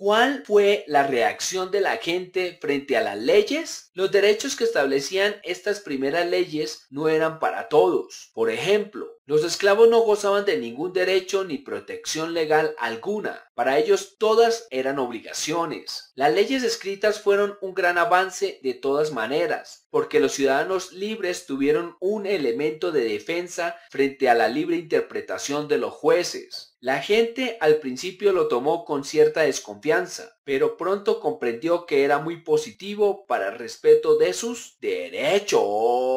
¿Cuál fue la reacción de la gente frente a las leyes? Los derechos que establecían estas primeras leyes no eran para todos. Por ejemplo, los esclavos no gozaban de ningún derecho ni protección legal alguna. Para ellos todas eran obligaciones. Las leyes escritas fueron un gran avance de todas maneras, porque los ciudadanos libres tuvieron un elemento de defensa frente a la libre interpretación de los jueces. La gente al principio lo tomó con cierta desconfianza, pero pronto comprendió que era muy positivo para el respeto de sus derechos.